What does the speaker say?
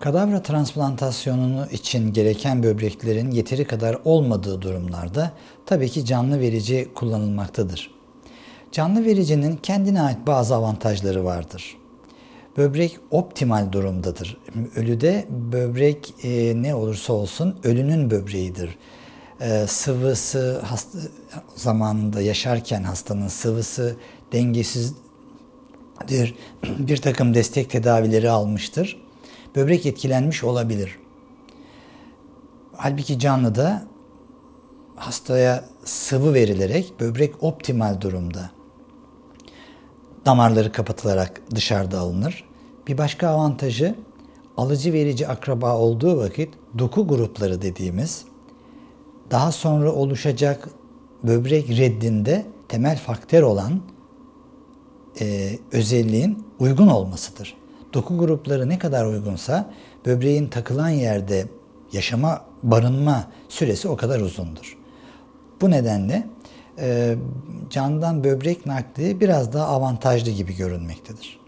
Kadavra transplantasyonu için gereken böbreklerin yeteri kadar olmadığı durumlarda tabii ki canlı verici kullanılmaktadır. Canlı vericinin kendine ait bazı avantajları vardır. Böbrek optimal durumdadır. Ölüde böbrek e, ne olursa olsun ölünün böbreğidir. E, sıvısı hasta zamanında yaşarken hastanın sıvısı dengesizdir. Bir takım destek tedavileri almıştır böbrek etkilenmiş olabilir. Halbuki canlıda hastaya sıvı verilerek böbrek optimal durumda. Damarları kapatılarak dışarıda alınır. Bir başka avantajı alıcı verici akraba olduğu vakit doku grupları dediğimiz daha sonra oluşacak böbrek reddinde temel faktör olan e, özelliğin uygun olmasıdır doku grupları ne kadar uygunsa böbreğin takılan yerde yaşama, barınma süresi o kadar uzundur. Bu nedenle e, candan böbrek nakli biraz daha avantajlı gibi görünmektedir.